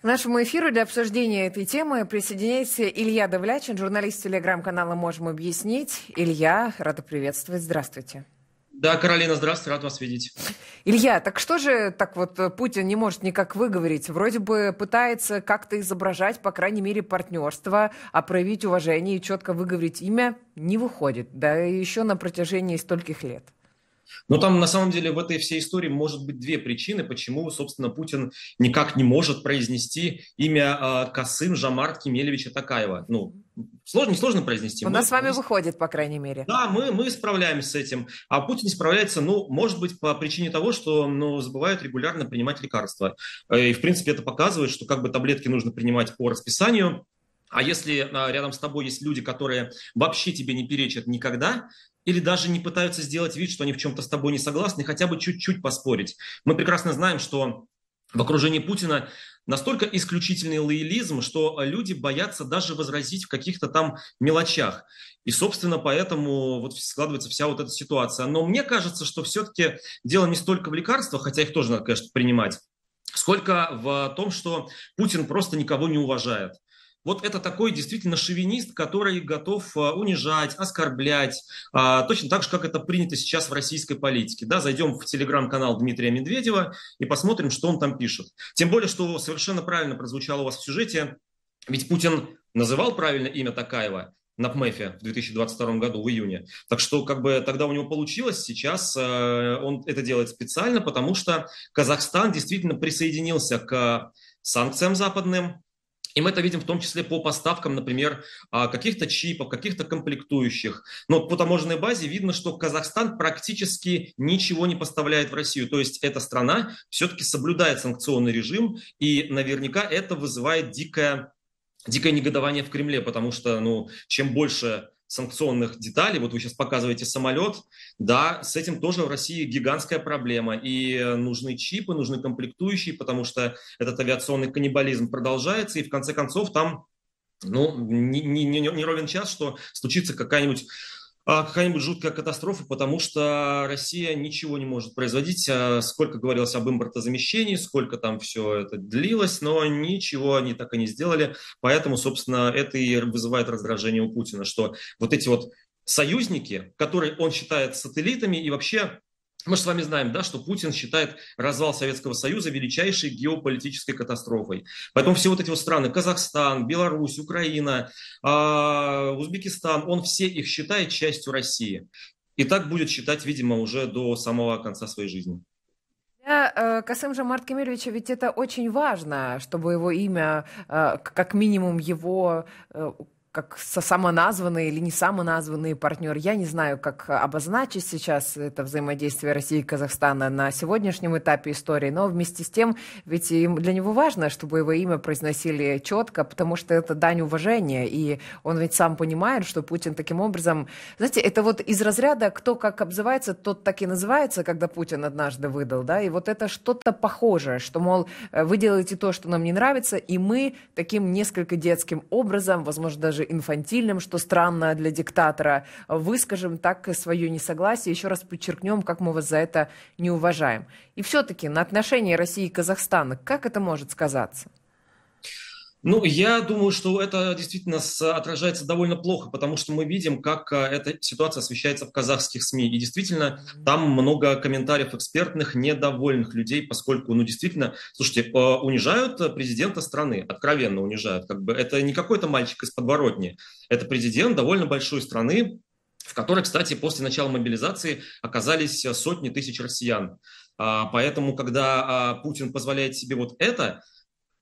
К нашему эфиру для обсуждения этой темы присоединяется Илья Давлячин, журналист телеграм-канала «Можем объяснить». Илья, рада приветствовать. Здравствуйте. Да, Каролина, здравствуйте, рад вас видеть. Илья, так что же так вот э, Путин не может никак выговорить? Вроде бы пытается как-то изображать, по крайней мере, партнерство, а проявить уважение и четко выговорить имя не выходит, да еще на протяжении стольких лет. Но там, на самом деле, в этой всей истории может быть две причины, почему, собственно, Путин никак не может произнести имя а, Касым Жамарт Кемелевича Такаева. Ну, сложно, сложно произнести. У нас с вами мы... выходит, по крайней мере. Да, мы, мы справляемся с этим. А Путин справляется, ну, может быть, по причине того, что ну, забывают регулярно принимать лекарства. Э, и, в принципе, это показывает, что как бы таблетки нужно принимать по расписанию, а если а, рядом с тобой есть люди, которые вообще тебе не перечат никогда, или даже не пытаются сделать вид, что они в чем-то с тобой не согласны, хотя бы чуть-чуть поспорить. Мы прекрасно знаем, что в окружении Путина настолько исключительный лоялизм, что люди боятся даже возразить в каких-то там мелочах. И, собственно, поэтому вот складывается вся вот эта ситуация. Но мне кажется, что все-таки дело не столько в лекарствах, хотя их тоже надо, конечно, принимать, сколько в том, что Путин просто никого не уважает. Вот это такой действительно шовинист, который готов э, унижать, оскорблять, а, точно так же, как это принято сейчас в российской политике. Да, зайдем в телеграм-канал Дмитрия Медведева и посмотрим, что он там пишет. Тем более, что совершенно правильно прозвучало у вас в сюжете, ведь Путин называл правильно имя Такаева, на ПМЭФе в 2022 году, в июне. Так что как бы тогда у него получилось, сейчас э, он это делает специально, потому что Казахстан действительно присоединился к санкциям западным, и мы это видим в том числе по поставкам, например, а, каких-то чипов, каких-то комплектующих. Но по таможенной базе видно, что Казахстан практически ничего не поставляет в Россию. То есть эта страна все-таки соблюдает санкционный режим, и наверняка это вызывает дикое, дикое негодование в Кремле, потому что ну, чем больше санкционных деталей. Вот вы сейчас показываете самолет. Да, с этим тоже в России гигантская проблема. И нужны чипы, нужны комплектующие, потому что этот авиационный каннибализм продолжается. И в конце концов там ну, не, не, не, не ровен час, что случится какая-нибудь а, какая-нибудь жуткая катастрофа, потому что Россия ничего не может производить. А, сколько говорилось об импортозамещении, сколько там все это длилось, но ничего они так и не сделали. Поэтому, собственно, это и вызывает раздражение у Путина, что вот эти вот союзники, которые он считает сателлитами и вообще мы же с вами знаем, да, что Путин считает развал Советского Союза величайшей геополитической катастрофой. Поэтому все вот эти вот страны, Казахстан, Беларусь, Украина, а, Узбекистан, он все их считает частью России. И так будет считать, видимо, уже до самого конца своей жизни. Для э, Касымжа Марткемировича ведь это очень важно, чтобы его имя, э, как минимум его э, как самоназванный или не самоназванный партнер. Я не знаю, как э, обозначить сейчас это взаимодействие России и Казахстана на сегодняшнем этапе истории, но вместе с тем, ведь им, для него важно, чтобы его имя произносили четко, потому что это дань уважения, и он ведь сам понимает, что Путин таким образом... Знаете, это вот из разряда «кто как обзывается, тот так и называется», когда Путин однажды выдал, да, и вот это что-то похожее, что, мол, вы делаете то, что нам не нравится, и мы таким несколько детским образом, возможно, даже инфантильным, что странно для диктатора, выскажем так свое несогласие, еще раз подчеркнем, как мы вас за это не уважаем. И все-таки на отношении России и Казахстана, как это может сказаться? Ну, я думаю, что это действительно отражается довольно плохо, потому что мы видим, как а, эта ситуация освещается в казахских СМИ. И действительно, там много комментариев экспертных, недовольных людей, поскольку, ну, действительно, слушайте, а, унижают президента страны, откровенно унижают. Как бы это не какой-то мальчик из подворотни, это президент довольно большой страны, в которой, кстати, после начала мобилизации оказались а, сотни тысяч россиян. Поэтому, когда Путин позволяет себе вот это,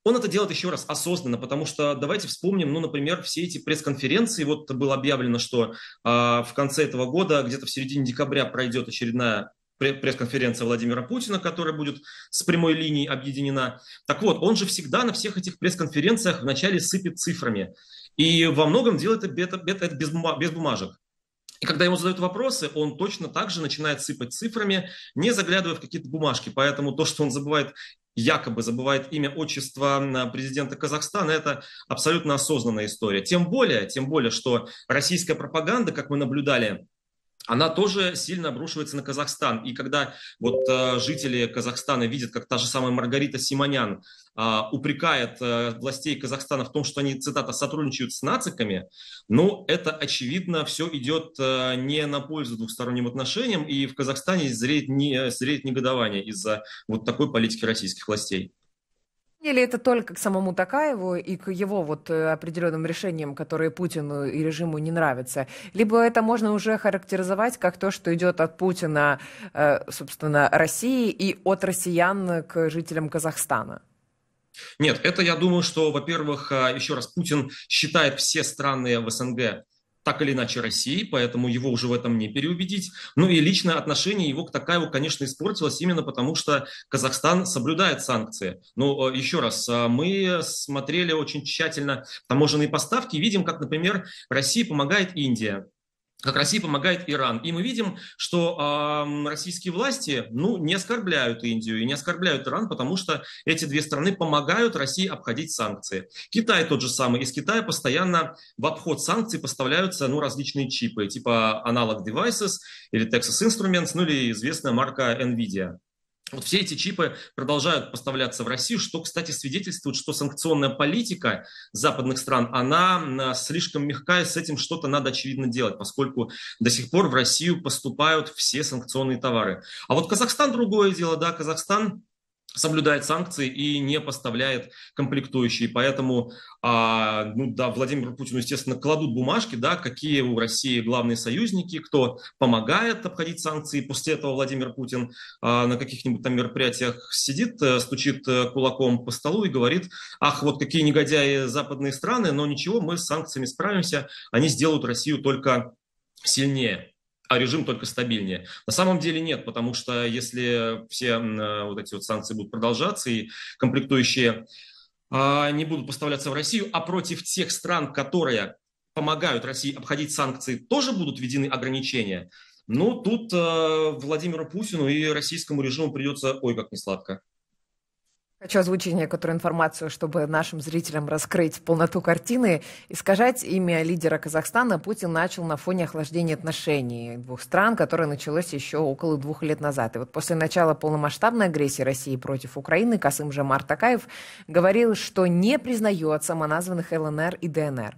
он это делает еще раз осознанно, потому что давайте вспомним, ну, например, все эти пресс-конференции. Вот было объявлено, что э, в конце этого года, где-то в середине декабря, пройдет очередная пресс-конференция Владимира Путина, которая будет с прямой линией объединена. Так вот, он же всегда на всех этих пресс-конференциях вначале сыпет цифрами. И во многом делает это, это, это без, без бумажек. И когда ему задают вопросы, он точно так же начинает сыпать цифрами, не заглядывая в какие-то бумажки. Поэтому то, что он забывает якобы забывает имя отчество а, президента Казахстана, это абсолютно осознанная история. Тем более, тем более, что российская пропаганда, как мы наблюдали она тоже сильно обрушивается на Казахстан. И когда вот э, жители Казахстана видят, как та же самая Маргарита Симонян э, упрекает э, властей Казахстана в том, что они, цитата, сотрудничают с нациками, ну, это, очевидно, все идет э, не на пользу двухсторонним отношениям, и в Казахстане зреет, не, э, зреет негодование из-за вот такой политики российских властей. Или это только к самому Такаеву и к его вот э, определенным решениям, которые Путину и режиму не нравятся? Либо это можно уже характеризовать как то, что идет от Путина, э, собственно, России и от россиян к жителям Казахстана? Нет, это я думаю, что, во-первых, а, еще раз, Путин считает все страны в СНГ так или иначе России, поэтому его уже в этом не переубедить. Ну и личное отношение его к Такаеву, конечно, испортилось именно потому, что Казахстан соблюдает санкции. Но ну, э, еще раз, э, мы смотрели очень тщательно таможенные поставки и видим, как, например, России помогает Индия как России помогает Иран. И мы видим, что э, российские власти ну, не оскорбляют Индию и не оскорбляют Иран, потому что эти две страны помогают России обходить санкции. Китай тот же самый. Из Китая постоянно в обход санкций поставляются ну, различные чипы, типа аналог Devices или Texas Instruments, ну или известная марка NVIDIA. Вот все эти чипы продолжают поставляться в Россию, что, кстати, свидетельствует, что санкционная политика западных стран, она э, слишком мягкая, с этим что-то надо, очевидно, делать, поскольку до сих пор в Россию поступают все санкционные товары. А вот Казахстан другое дело, да, Казахстан соблюдает санкции и не поставляет комплектующие. Поэтому, а, ну да, Владимиру Путину, естественно, кладут бумажки, да, какие у России главные союзники, кто помогает обходить санкции. После этого Владимир Путин а, на каких-нибудь там мероприятиях сидит, э, стучит э, кулаком по столу и говорит, ах, вот какие негодяи западные страны, но ничего, мы с санкциями справимся, они сделают Россию только сильнее а режим только стабильнее. На самом деле нет, потому что если все э, вот эти вот санкции будут продолжаться и комплектующие а, не будут поставляться в Россию, а против тех стран, которые помогают России обходить санкции, тоже будут введены ограничения, Но ну, тут э, Владимиру Путину и российскому режиму придется ой как несладко. Хочу озвучить некоторую информацию, чтобы нашим зрителям раскрыть полноту картины. И сказать имя лидера Казахстана Путин начал на фоне охлаждения отношений двух стран, которое началось еще около двух лет назад. И вот после начала полномасштабной агрессии России против Украины Касым Жамар Такаев говорил, что не признает самоназванных ЛНР и ДНР.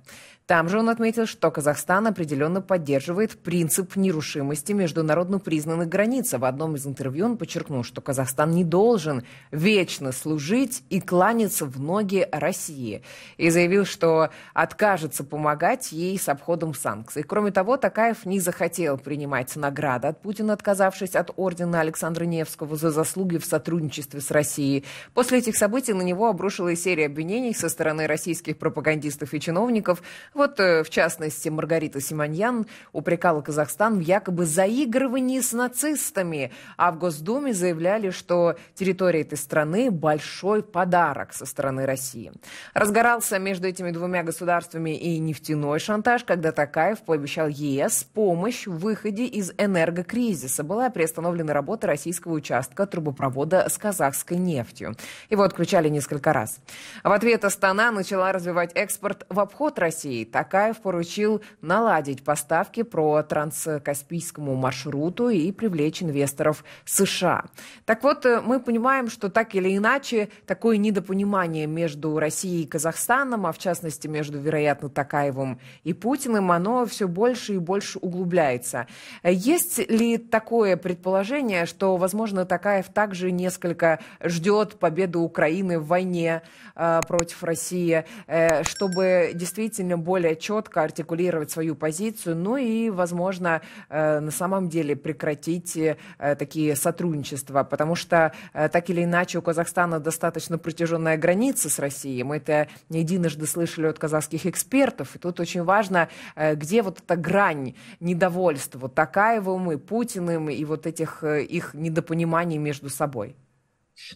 Там же он отметил, что Казахстан определенно поддерживает принцип нерушимости международно признанных границ. В одном из интервью он подчеркнул, что Казахстан не должен вечно служить и кланяться в ноги России. И заявил, что откажется помогать ей с обходом санкций. Кроме того, Такаев не захотел принимать награды от Путина, отказавшись от ордена Александра Невского за заслуги в сотрудничестве с Россией. После этих событий на него обрушилась серия обвинений со стороны российских пропагандистов и чиновников – вот, э, в частности, Маргарита Симоньян упрекала Казахстан в якобы заигрывании с нацистами, а в Госдуме заявляли, что территория этой страны – большой подарок со стороны России. Разгорался между этими двумя государствами и нефтяной шантаж, когда Такаев пообещал ЕС помощь в выходе из энергокризиса. Была приостановлена работа российского участка трубопровода с казахской нефтью. Его отключали несколько раз. В ответ Астана начала развивать экспорт в обход России. Такаев поручил наладить поставки по транскаспийскому маршруту и привлечь инвесторов США. Так вот, э, мы понимаем, что так или иначе такое недопонимание между Россией и Казахстаном, а в частности между, вероятно, Такаевым и Путиным, оно все больше и больше углубляется. Э, есть ли такое предположение, что, возможно, Такаев также несколько ждет победы Украины в войне э, против России, э, чтобы действительно больше более четко артикулировать свою позицию, ну и, возможно, э, на самом деле прекратить э, такие сотрудничества, потому что э, так или иначе у Казахстана достаточно протяженная граница с Россией. Мы это не единожды слышали от казахских экспертов, и тут очень важно, где вот эта грань недовольства вот Такаевым и Путиным и вот этих их недопониманий между собой.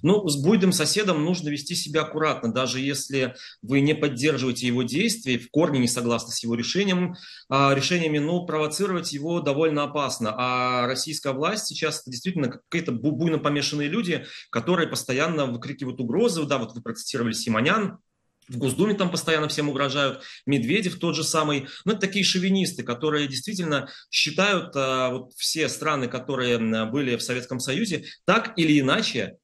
Ну, с буйным соседом нужно вести себя аккуратно, даже если вы не поддерживаете его действий, в корне не согласны с его решением, а, решениями, ну, провоцировать его довольно опасно. А российская власть сейчас действительно какие-то буйно помешанные люди, которые постоянно выкрикивают угрозы. Да, вот вы процитировали Симонян, в Госдуме там постоянно всем угрожают, Медведев тот же самый. Ну, это такие шовинисты, которые действительно считают а, вот все страны, которые были в Советском Союзе, так или иначе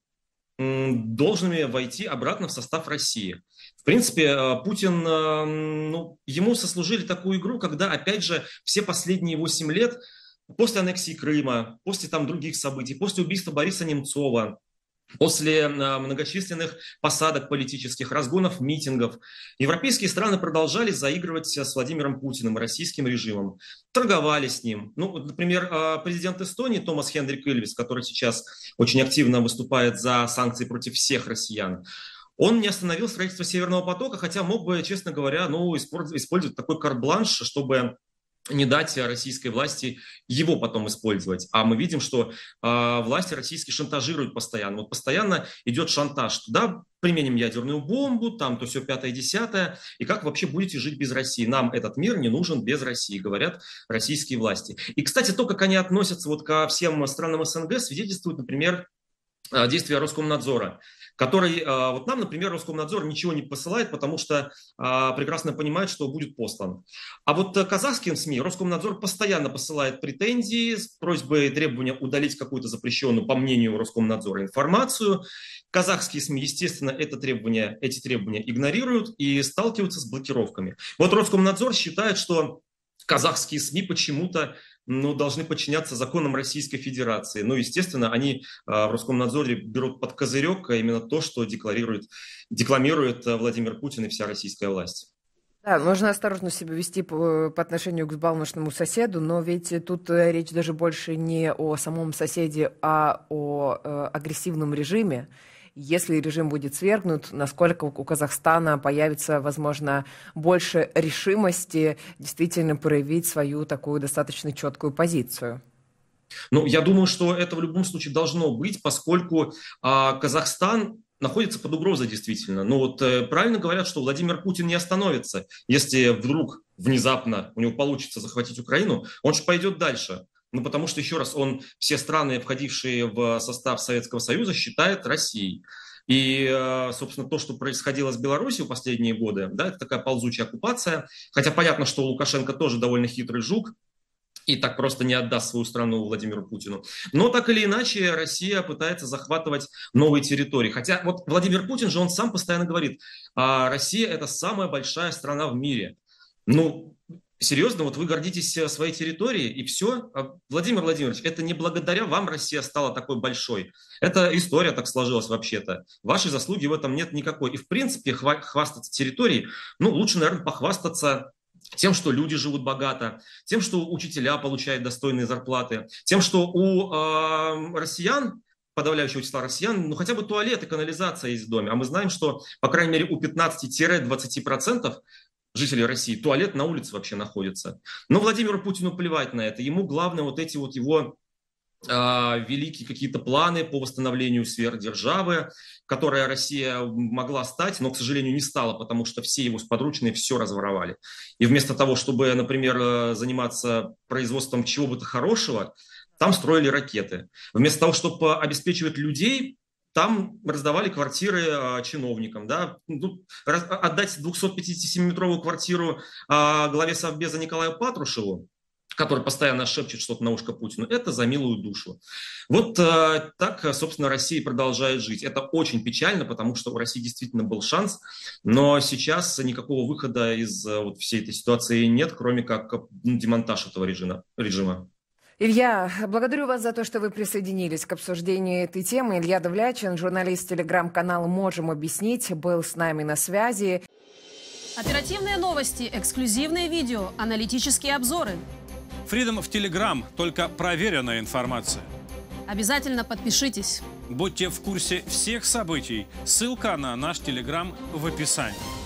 должными войти обратно в состав России. В принципе, э, Путин, э, ну, ему сослужили такую игру, когда, опять же, все последние 8 лет после аннексии Крыма, после там других событий, после убийства Бориса Немцова, После э, многочисленных посадок политических, разгонов митингов, европейские страны продолжали заигрывать э, с Владимиром Путиным российским режимом, торговали с ним. Ну, например, э, президент Эстонии Томас Хендрик Ильвис, который сейчас очень активно выступает за санкции против всех россиян, он не остановил строительство Северного потока, хотя мог бы, честно говоря, ну, использовать такой карт-бланш, чтобы не дать российской власти его потом использовать. А мы видим, что э, власти российские шантажируют постоянно. Вот постоянно идет шантаж, да, применим ядерную бомбу, там то все пятое, десятое, и как вообще будете жить без России? Нам этот мир не нужен без России, говорят российские власти. И, кстати, то, как они относятся вот ко всем странам СНГ, свидетельствует, например, а, действия Роскомнадзора который, э, вот нам, например, Роскомнадзор ничего не посылает, потому что э, прекрасно понимает, что будет послан. А вот э, казахским СМИ Роскомнадзор постоянно посылает претензии с просьбой и требования удалить какую-то запрещенную, по мнению Роскомнадзора, информацию. Казахские СМИ, естественно, это требования, эти требования игнорируют и сталкиваются с блокировками. Вот Роскомнадзор считает, что казахские СМИ почему-то ну, должны подчиняться законам Российской Федерации. Ну, естественно, они а, в Роскомнадзоре берут под козырек а именно то, что декларирует, декламирует а, Владимир Путин и вся российская власть. Да, нужно осторожно себя вести по, по отношению к сбалмошному соседу, но ведь тут э, речь даже больше не о самом соседе, а о э, агрессивном режиме если режим будет свергнут, насколько у Казахстана появится, возможно, больше решимости действительно проявить свою такую достаточно четкую позицию? Ну, я думаю, что это в любом случае должно быть, поскольку а, Казахстан находится под угрозой действительно. Но ну, вот э, правильно говорят, что Владимир Путин не остановится, если вдруг внезапно у него получится захватить Украину, он же пойдет дальше. Ну, потому что, еще раз, он все страны, входившие в состав Советского Союза, считает Россией. И, э, собственно, то, что происходило с Белоруссией в последние годы, да, это такая ползучая оккупация. Хотя понятно, что Лукашенко тоже довольно хитрый жук, и так просто не отдаст свою страну Владимиру Путину. Но так или иначе Россия пытается захватывать новые территории. Хотя вот Владимир Путин же, он сам постоянно говорит, «А Россия это самая большая страна в мире. Ну, серьезно, вот вы гордитесь э, своей территорией, и все. А, Владимир Владимирович, это не благодаря вам Россия стала такой большой. Это история так сложилась вообще-то. Вашей заслуги в этом нет никакой. И, в принципе, хвастаться территорией, ну, лучше, наверное, похвастаться тем, что люди живут богато, тем, что учителя получают достойные зарплаты, тем, что у э, россиян подавляющего числа россиян, ну хотя бы туалет и канализация есть в доме. А мы знаем, что, по крайней мере, у 15-20% жителей России, туалет на улице вообще находится. Но Владимиру Путину плевать на это. Ему главное вот эти вот его а, великие какие-то планы по восстановлению сверхдержавы, которая Россия могла стать, но, к сожалению, не стала, потому что все его сподручные все разворовали. И вместо того, чтобы, например, э, заниматься производством чего бы то хорошего, там строили ракеты. Вместо того, чтобы обеспечивать людей там раздавали квартиры а, чиновникам, да, ну, раз, а, отдать 257-метровую квартиру а, главе Совбеза Николаю Патрушеву, который постоянно шепчет что-то на ушко Путину, это за милую душу. Вот э, так, собственно, Россия продолжает жить. Это очень печально, потому что у России действительно был шанс, но сейчас никакого выхода из а, вот, всей этой ситуации нет, кроме как ну, демонтаж этого режима. режима. Илья, благодарю вас за то, что вы присоединились к обсуждению этой темы. Илья Давлячин, журналист телеграм-канала «Можем объяснить», был с нами на связи. Оперативные новости, эксклюзивные видео, аналитические обзоры. Фридом в Телеграм, только проверенная информация. Обязательно подпишитесь. Будьте в курсе всех событий. Ссылка на наш Телеграм в описании.